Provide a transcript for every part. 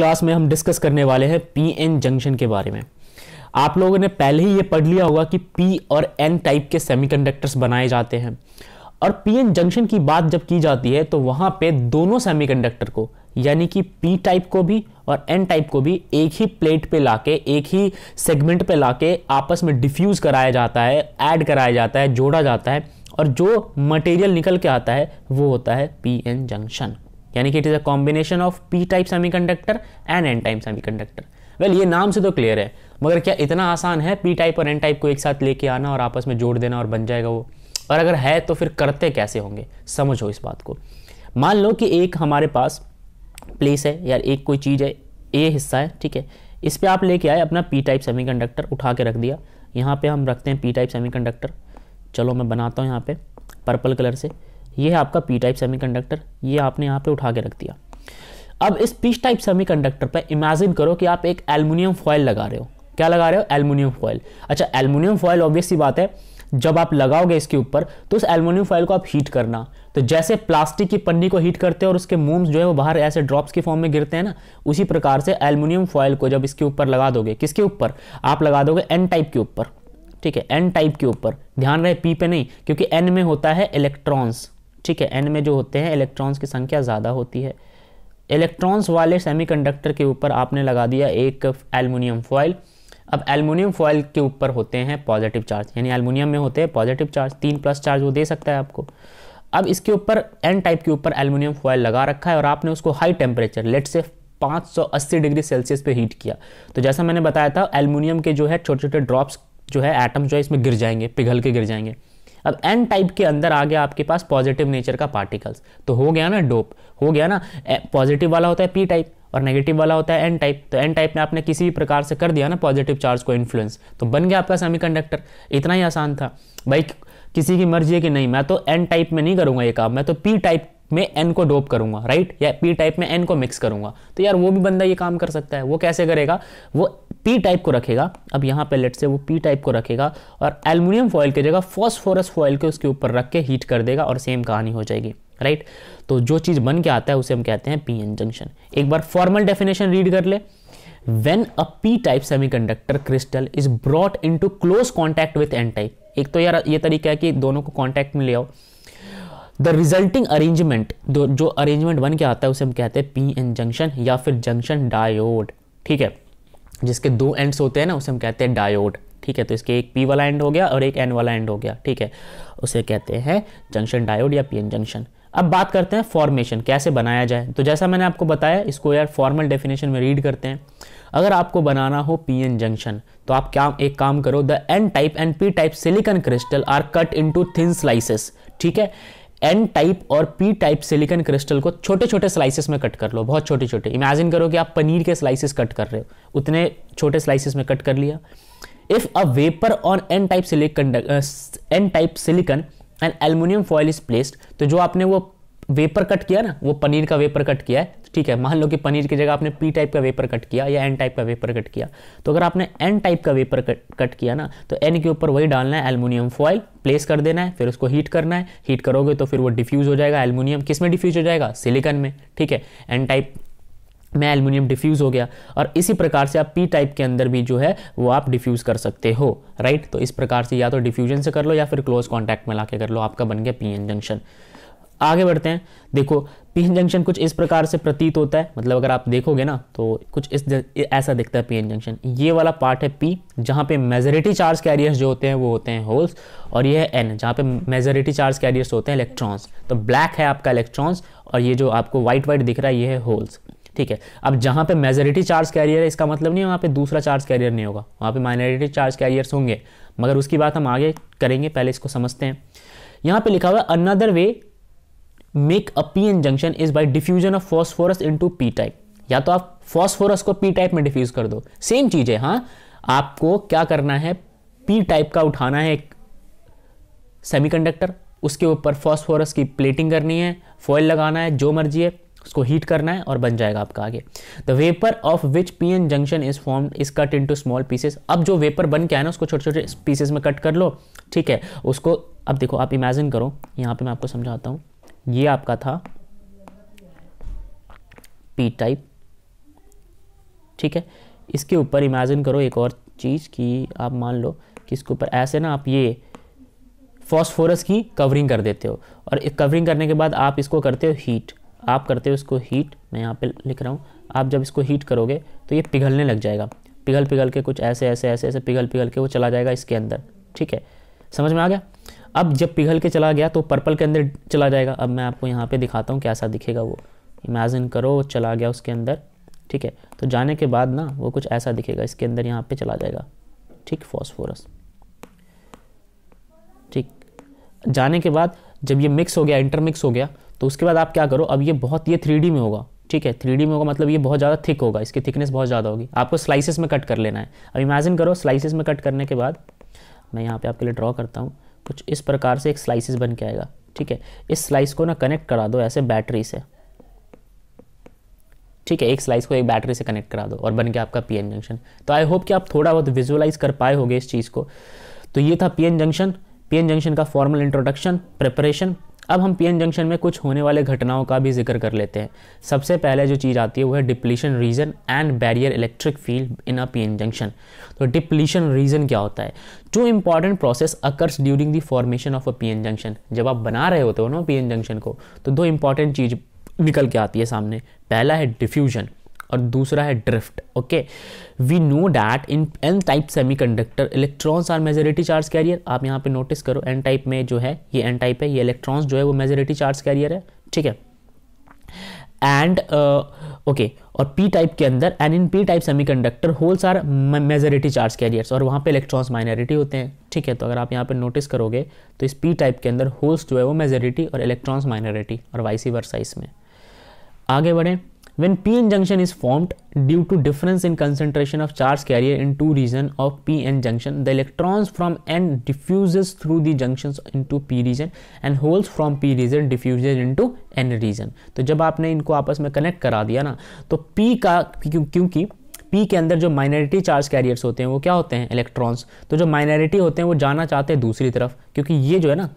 Class में हम discuss करने वाले हैं पी एन जंक्शन के बारे में आप लोगों ने पहले ही ये पढ़ लिया होगा कि पी और एन टाइप के सेमीकंडक्टर्स बनाए जाते हैं और पी एन जंक्शन की बात जब की जाती है तो वहाँ पे दोनों सेमीकंडक्टर को यानी कि पी टाइप को भी और एन टाइप को भी एक ही प्लेट पे लाके एक ही सेगमेंट पे लाके आपस में डिफ्यूज़ कराया जाता है ऐड कराया जाता है जोड़ा जाता है और जो मटेरियल निकल के आता है वो होता है पी एन जंक्शन यानी कि it is a combination of P type conductor and N type conductor well ये नाम से तो क्लियर है मगर क्या इतना आसान है पी टाइप और एन टाइप को एक साथ लेके आना और आपस में जोड़ देना और बन जाएगा वो और अगर है तो फिर करते कैसे होंगे समझो इस बात को मान लो कि एक हमारे पास प्लेस है या एक कोई चीज़ है ए हिस्सा है ठीक है इस पर आप लेके आए अपना पी टाइप सेमी उठा के रख दिया यहाँ पे हम रखते हैं पी टाइप सेमी चलो मैं बनाता हूँ यहाँ पे पर्पल कलर से ये है आपका पी टाइप कंडक्टर ये आपने यहाँ पे उठा के रख दिया अब इस पी टाइप कंडक्टर पर इमेजिन करो कि आप एक एलमिनियम फॉयल लगा रहे हो क्या लगा रहे हो एल्मोनियम फॉयल अच्छा एलमिनियम फॉयल ऑब्वियसली बात है जब आप लगाओगे इसके ऊपर तो उस एल्मोनियम फॉयल को आप हीट करना तो जैसे प्लास्टिक की पन्नी को हीट करते हैं और उसके मोम्स जो है वो बाहर ऐसे ड्रॉप्स के फॉर्म में गिरते हैं ना उसी प्रकार से एलमिनियम फॉयल को जब इसके ऊपर लगा दोगे किसके ऊपर आप लगा दोगे एन टाइप के ऊपर ठीक है एन टाइप के ऊपर ध्यान रहे पी पे नहीं क्योंकि एन में होता है इलेक्ट्रॉन्स ठीक है एन में जो होते हैं इलेक्ट्रॉन्स की संख्या ज़्यादा होती है इलेक्ट्रॉन्स वाले सेमीकंडक्टर के ऊपर आपने लगा दिया एक एलमिनियम फॉयल अब एलमिनियम फॉयल के ऊपर होते हैं पॉजिटिव चार्ज यानी एलमिनियम में होते हैं पॉजिटिव चार्ज तीन प्लस चार्ज वो दे सकता है आपको अब इसके ऊपर एन टाइप के ऊपर एलमिनियम फॉइल लगा रखा है और आपने उसको हाई टेम्परेचर लेट से 580 डिग्री सेल्सियस पे हीट किया तो जैसा मैंने बताया था एलमिनियम के जो है छोटे छोटे ड्रॉप्स जो है एटम्स जो है इसमें गिर जाएंगे पिघल के गिर जाएंगे अब एन टाइप के अंदर आ गया आपके पास पॉजिटिव नेचर का पार्टिकल्स तो हो गया ना डोप हो गया ना पॉजिटिव वाला होता है पी टाइप और नेगेटिव वाला होता है एन टाइप तो एन टाइप में आपने किसी भी प्रकार से कर दिया ना पॉजिटिव चार्ज को इन्फ्लुएंस तो बन गया आपका सेमी इतना ही आसान था भाई किसी की मर्जी है कि नहीं मैं तो एन टाइप में नहीं करूंगा ये काम मैं तो पी टाइप में एन को डोप करूंगा राइट या पी टाइप में एन को मिक्स करूंगा तो यार वो भी बंदा ये काम कर सकता है वो कैसे करेगा वो पी टाइप को रखेगा अब यहाँ पे लेट से वो पी टाइप को रखेगा और एल्यूमिनियम फॉइल की जगह फॉस्फोरस फॉइल के उसके ऊपर रख के हीट कर देगा और सेम कहानी हो जाएगी राइट तो जो चीज़ बन के आता है उसे हम कहते हैं पी एन जंक्शन एक बार फॉर्मल डेफिनेशन रीड कर ले when P type semi conductor crystal is brought into close contact with N type एक तो यार ये तरीका है कि दोनों को कॉन्टैक्ट में ले आओ द रिजल्टिंग अरेंजमेंट जो अरेंजमेंट बन के आता है उसे हम कहते हैं पी एन जंक्शन या फिर जंक्शन डायोड ठीक है जिसके दो एंड्स होते हैं ना उसे हम कहते हैं डायोड ठीक है तो इसके एक पी वाला एंड हो गया और एक एन वाला एंड हो गया ठीक है उसे कहते हैं जंक्शन डायोड या पीएन जंक्शन अब बात करते हैं फॉर्मेशन कैसे बनाया जाए तो जैसा मैंने आपको बताया इसको यार फॉर्मल डेफिनेशन में रीड करते हैं अगर आपको बनाना हो पी एन जंक्शन तो आप क्या एक काम करो the N type and P type silicon crystal are cut into thin slices ठीक है एन टाइप और पी टाइप सिलिकन क्रिस्टल को छोटे छोटे स्लाइसिस में कट कर लो बहुत छोटे छोटे इमेजिन करो कि आप पनीर के स्लाइसिस कट कर रहे हो उतने छोटे स्लाइसिस में कट कर लिया if a wafer on N type silicon N type silicon and aluminium foil is placed तो जो आपने वो वेपर कट किया ना वो पनीर का वेपर कट किया है ठीक है मान लो कि पनीर की जगह आपने पी टाइप का वेपर कट किया या एन टाइप का वेपर कट किया तो अगर आपने एन टाइप का वेपर कट कट किया ना तो एन के ऊपर वही डालना है एलमिनियम फॉइल प्लेस कर देना है फिर उसको हीट करना है हीट करोगे तो फिर वो डिफ्यूज़ हो जाएगा एलमिनियम किस में डिफ्यूज़ हो जाएगा सिलिकन में ठीक है एन टाइप में एल्यूमिनियम डिफ्यूज़ हो गया और इसी प्रकार से आप पी टाइप के अंदर भी जो है वो आप डिफ्यूज़ कर सकते हो राइट तो इस प्रकार से या तो डिफ्यूजन से कर लो या फिर क्लोज कॉन्टैक्ट में ला कर लो आपका बन गया पी एन जंक्शन आगे बढ़ते हैं देखो पीएन जंक्शन कुछ इस प्रकार से प्रतीत होता है मतलब अगर आप देखोगे ना तो कुछ इस ऐसा दिखता है पीएन जंक्शन ये वाला पार्ट है पी जहाँ पे मेजोरिटी चार्ज कैरियर्स जो होते हैं वो होते हैं होल्स और ये है एन जहाँ पे मेजोरिटी चार्ज कैरियर्स होते हैं इलेक्ट्रॉन्स तो ब्लैक है आपका इलेक्ट्रॉन्स और ये जो आपको व्हाइट व्हाइट दिख रहा है ये है होल्स ठीक है अब जहाँ पे मेजोरिटी चार्ज कैरियर है इसका मतलब नहीं वहाँ पे दूसरा चार्ज कैरियर नहीं होगा वहाँ पे माइनॉरिटी चार्ज कैरियर्स होंगे मगर उसकी बात हम आगे करेंगे पहले इसको समझते हैं यहाँ पे लिखा हुआ है another way make a P N junction is by diffusion of phosphorus to P type या तो आप फॉस्फोरस को पी टाइप में डिफ्यूज कर दो सेम चीज है हाँ आपको क्या करना है पी टाइप का उठाना है एक सेमी कंडक्टर उसके ऊपर फॉस्फोरस की प्लेटिंग करनी है फॉइल लगाना है जो मर्जी है उसको हीट करना है और बन जाएगा आपका आगे the wafer of which P N junction is form is cut into small pieces अब जो वेपर बन के आए ना उसको छोटे छोटे पीसेस में कट कर लो ठीक है उसको अब देखो आप इमेजिन करो यहाँ पे मैं आपको समझाता हूँ ये आपका था पी टाइप ठीक है इसके ऊपर इमेजिन करो एक और चीज़ कि आप मान लो कि इसके ऊपर ऐसे ना आप ये फॉस्फोरस की कवरिंग कर देते हो और कवरिंग करने के बाद आप इसको करते हो हीट आप करते हो इसको हीट मैं यहाँ पे लिख रहा हूँ आप जब इसको हीट करोगे तो ये पिघलने लग जाएगा पिघल पिघल के कुछ ऐसे ऐसे ऐसे ऐसे पिघल पिघल के वो चला जाएगा इसके अंदर ठीक है समझ में आ गया अब जब पिघल के चला गया तो पर्पल के अंदर चला जाएगा अब मैं आपको यहाँ पे दिखाता हूँ कैसा दिखेगा वो इमेजिन करो चला गया उसके अंदर ठीक है तो जाने के बाद ना वो कुछ ऐसा दिखेगा इसके अंदर यहाँ पे चला जाएगा ठीक फॉस्फोरस ठीक जाने के बाद जब ये मिक्स हो गया इंटरमिक्स हो गया तो उसके बाद आप क्या करो अब ये बहुत ये थ्री में होगा ठीक है थ्री में होगा मतलब ये बहुत ज़्यादा थिक होगा इसकी थिकनेस बहुत ज़्यादा होगी आपको स्लाइसिस में कट कर लेना है अब इमेजिन करो स्लाइसिस में कट करने के बाद मैं यहाँ पे आपके लिए ड्रॉ करता हूँ कुछ इस प्रकार से एक स्लाइसिस बन के आएगा ठीक है इस स्लाइस को ना कनेक्ट करा दो ऐसे बैटरी से ठीक है एक स्लाइस को एक बैटरी से कनेक्ट करा दो और बन गया आपका पीएन जंक्शन तो आई होप कि आप थोड़ा बहुत विजुअलाइज कर पाए होगे इस चीज़ को तो ये था पीएन जंक्शन पीएन जंक्शन का फॉर्मल इंट्रोडक्शन प्रिपरेशन अब हम पीएन जंक्शन में कुछ होने वाले घटनाओं का भी जिक्र कर लेते हैं सबसे पहले जो चीज़ आती है वो है depletion region and barrier electric field in a PN junction तो डिप्लीशन रीजन क्या होता है two important process occurs during the formation of a PN junction जब आप बना रहे होते हो ना पीएन जंक्शन को तो दो इंपॉर्टेंट चीज़ निकल के आती है सामने पहला है डिफ्यूजन और दूसरा है drift okay we know that in N type semi conductor electrons are majority charge carrier आप यहाँ पे नोटिस करो एन टाइप में जो है ये एन टाइप है ये इलेक्ट्रॉन्स जो है वो मेजोरिटी चार्ज कैरियर है ठीक है एंड ओके uh, okay, और पी टाइप के अंदर and in P type semi conductor holes are majority charge carriers और वहाँ पे इलेक्ट्रॉन्स माइनॉरिटी होते हैं ठीक है तो अगर आप यहाँ पे नोटिस करोगे तो इस पी टाइप के अंदर होल्स जो है वो मेजोरिटी और इलेक्ट्रॉन्स माइनॉरिटी और वाइसी वर्सा इसमें आगे बढ़ें when pn junction is formed due to difference in concentration of charge carrier in two region of pn junction the electrons from n diffuses through the junctions into p region and holes from p region diffuses into n region तो जब आपने इनको आपस में connect करा दिया ना तो p का क्योंकि पी के अंदर जो माइनॉरिटी चार्ज कैरियर्स होते हैं वो क्या होते हैं इलेक्ट्रॉन्स तो जो माइनॉरिटी होते हैं वो जाना चाहते हैं दूसरी तरफ क्योंकि ये जो है ना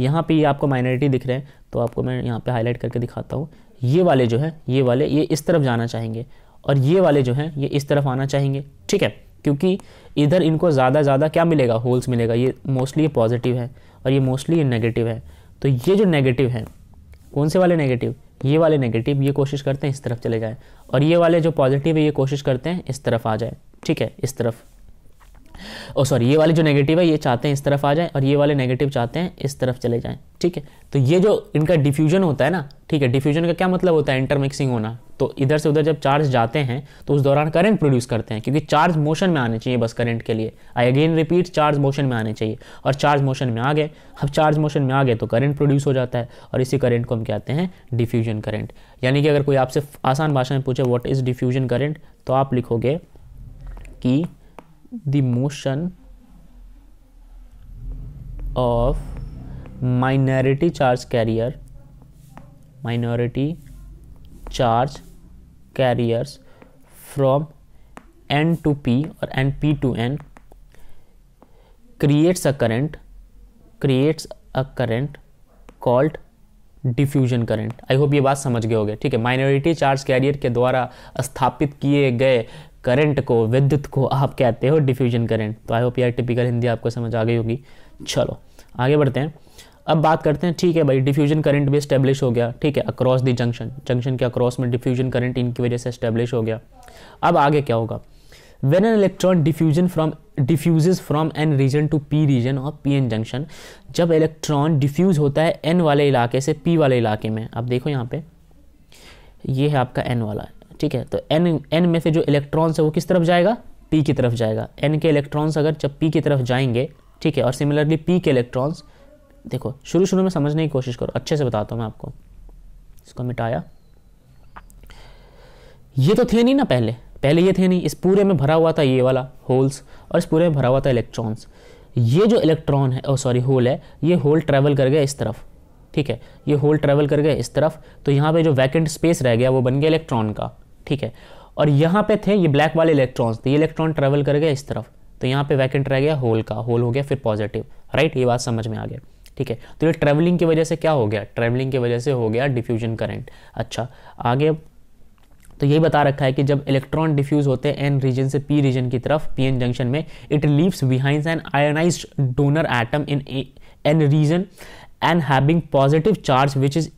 यहाँ पे ये आपको माइनॉरिटी दिख रहे हैं तो आपको मैं यहाँ पे हाईलाइट करके दिखाता हूँ ये वाले जो हैं ये वाले ये इस तरफ जाना चाहेंगे और ये वाले जो हैं ये इस तरफ आना चाहेंगे ठीक है क्योंकि इधर इनको ज़्यादा ज़्यादा क्या मिलेगा होल्स मिलेगा ये मोस्टली ये पॉजिटिव है और ये मोस्टली ये नेगेटिव है तो ये जो नेगेटिव है कौन से वाले नेगेटिव ये वाले नेगेटिव ये कोशिश करते हैं इस तरफ चले जाएँ और ये वाले जो पॉजिटिव है ये कोशिश करते हैं इस तरफ आ जाए ठीक है इस तरफ ओ सॉरी ये वाले जो नेगेटिव है ये चाहते हैं इस तरफ आ जाएं और ये वाले नेगेटिव चाहते हैं इस तरफ चले जाएं ठीक है तो ये जो इनका डिफ्यूजन होता है ना ठीक है डिफ्यूजन का क्या मतलब होता है इंटरमिक्सिंग होना तो इधर से उधर जब चार्ज जाते हैं तो उस दौरान करंट प्रोड्यूस करते हैं क्योंकि चार्ज मोशन में आने चाहिए बस करंट के लिए I again repeat charge motion में आने चाहिए और चार्ज मोशन में आ गए अब चार्ज मोशन में आ गए तो करंट प्रोड्यूस हो जाता है और इसी करंट को हम कहते हैं डिफ्यूजन करंट यानी कि अगर कोई आपसे आसान भाषा में पूछे व्हाट इज़ डिफ्यूजन करंट तो आप लिखोगे कि the motion of minority charge carrier minority charge carriers from n to p or n p to n creates a current creates a current called diffusion current I hope ये बात समझ गए होगे ठीक है माइनॉरिटी चार्ज कैरियर के द्वारा स्थापित किए गए करंट को विद्युत को आप कहते हो डिफ्यूजन करंट तो आई होप यार टिपिकल हिंदी आपको समझ आ गई होगी चलो आगे बढ़ते हैं अब बात करते हैं ठीक है भाई डिफ्यूजन करंट भी स्टेब्लिश हो गया ठीक है अक्रॉस दी जंक्शन जंक्शन के अक्रॉस में डिफ्यूजन करंट इनकी वजह से स्टेब्लिश हो गया अब आगे क्या होगा when N electron diffusion from diffuse from N region to P region और पी एन जंक्शन जब इलेक्ट्रॉन डिफ्यूज होता है एन वाले इलाके से पी वाले इलाके में अब देखो यहाँ पे ये है आपका एन वाला ठीक है तो एन एन में से जो इलेक्ट्रॉन्स है वो किस तरफ जाएगा पी की तरफ जाएगा एन के इलेक्ट्रॉन्स अगर जब पी की तरफ जाएंगे ठीक है और सिमिलरली पी के इलेक्ट्रॉन्स देखो शुरू शुरू में समझने की कोशिश करो अच्छे से बताता हूँ मैं आपको इसको मिटाया ये तो थे नहीं ना पहले पहले ये थे नहीं इस पूरे में भरा हुआ था ये वाला होल्स और इस पूरे में भरा हुआ था इलेक्ट्रॉन्स ये जो इलेक्ट्रॉन है ओ सॉरी होल है ये होल ट्रैवल कर गया इस तरफ ठीक है ये होल ट्रैवल कर गया इस तरफ तो यहाँ पे जो वैकेंट स्पेस रह गया वो बन गया इलेक्ट्रॉन का ठीक है और यहाँ पे थे ये ब्लैक वाले इलेक्ट्रॉन्स थे तो ये इलेक्ट्रॉन ट्रेवल कर गया इस तरफ तो यहाँ पे वैकेंट रह गया होल का होल हो गया फिर पॉजिटिव राइट ये बात समझ में आ गया ठीक है तो ये ट्रेवलिंग की वजह से क्या हो गया ट्रेवलिंग की वजह से हो गया डिफ्यूजन करेंट अच्छा आगे तो यही बता रखा है कि जब इलेक्ट्रॉन डिफ्यूज होते हैं एन रीजन से पी रीजन की तरफ पी एन जंक्शन में it leaves behind an ionise donor atom in N region and having positive charge which is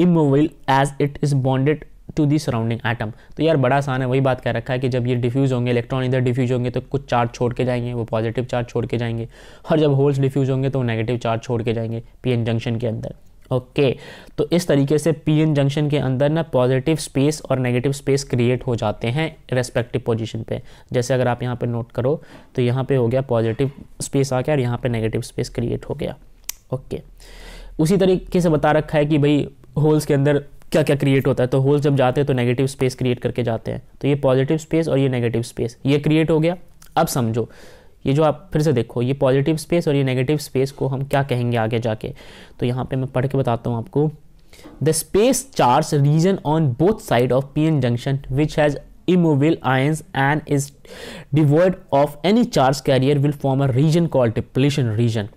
immobile as it is bonded to the surrounding atom तो यार बड़ा आसान है वही बात कह रखा है कि जब ये डिफ्यूज़ होंगे इलेक्ट्रॉन इधर डिफ्यूज़ होंगे तो कुछ चार्ज छोड़ के जाएंगे वो पॉजिटिव चार्ज छोड़ के जाएंगे और जब होल्स डिफ्यूज़ होंगे तो नेगेटिव चार्ज छोड़ के जाएंगे पी जंक्शन के अंदर ओके okay, तो इस तरीके से पी एन जंक्शन के अंदर ना पॉजिटिव स्पेस और नेगेटिव स्पेस क्रिएट हो जाते हैं रेस्पेक्टिव पोजीशन पे जैसे अगर आप यहाँ पे नोट करो तो यहाँ पे हो गया पॉजिटिव स्पेस आ गया और यहाँ पे नेगेटिव स्पेस क्रिएट हो गया ओके okay. उसी तरीके से बता रखा है कि भाई होल्स के अंदर क्या क्या क्रिएट होता है तो होल्स जब जाते हैं तो नेगेटिव स्पेस क्रिएट करके जाते हैं तो ये पॉजिटिव स्पेस और ये नेगेटिव स्पेस ये क्रिएट हो गया अब समझो ये जो आप फिर से देखो ये पॉजिटिव स्पेस और ये नेगेटिव स्पेस को हम क्या कहेंगे आगे जाके तो यहाँ पे मैं पढ़ के बताता हूँ आपको the space charge region on both side of P N junction which has immobile ions and is डिवर्ड of any charge carrier will form a region called depletion region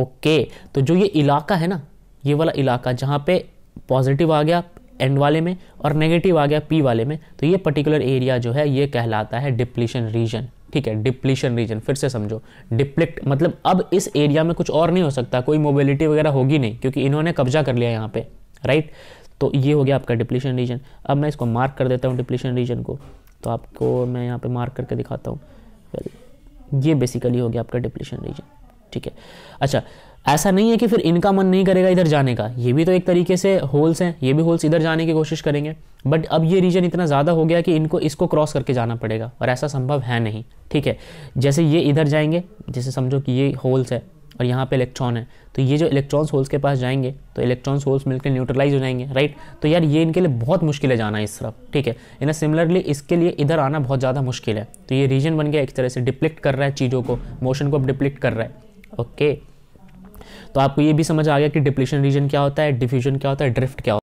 okay तो जो ये इलाका है ना ये वाला इलाका जहाँ पे पॉजिटिव आ गया एंड वाले में और नेगेटिव आ गया पी वाले में तो ये पर्टिकुलर एरिया जो है ये कहलाता है डिप्लीशन रीजन ठीक है डिप्लीशन रीजन फिर से समझो डिप्लिक्ट मतलब अब इस एरिया में कुछ और नहीं हो सकता कोई मोबिलिटी वगैरह होगी नहीं क्योंकि इन्होंने कब्जा कर लिया यहाँ पे राइट तो ये हो गया आपका डिप्लीशन रीजन अब मैं इसको मार्क कर देता हूँ डिप्लीशन रीजन को तो आपको मैं यहाँ पे मार्क करके दिखाता हूँ ये बेसिकली हो गया आपका डिप्लीशन रीजन ठीक है अच्छा ऐसा नहीं है कि फिर इनका मन नहीं करेगा इधर जाने का ये भी तो एक तरीके से होल्स हैं ये भी होल्स इधर जाने की कोशिश करेंगे बट अब ये रीजन इतना ज़्यादा हो गया कि इनको इसको क्रॉस करके जाना पड़ेगा और ऐसा संभव है नहीं ठीक है जैसे ये इधर जाएंगे जैसे समझो कि ये होल्स है और यहाँ पे इलेक्ट्रॉन है तो ये जो इलेक्ट्रॉन्स होल्स के पास जाएंगे तो इलेक्ट्रॉन्स होल्स मिलकर न्यूट्रलाइज हो जाएंगे राइट तो यार ये इनके लिए बहुत मुश्किल है जाना इस तरफ ठीक है इन्हें सिमिलरली इसके लिए इधर आना बहुत ज़्यादा मुश्किल है तो ये रीजन बन गया एक तरह से डिप्लिक्ट कर रहा है चीज़ों को मोशन को अब डिप्लिक्ट कर रहा है ओके okay. तो आपको ये भी समझ आ गया कि डिप्लीशन रीजन क्या होता है डिफ्यूजन क्या होता है ड्रिफ्ट क्या होता है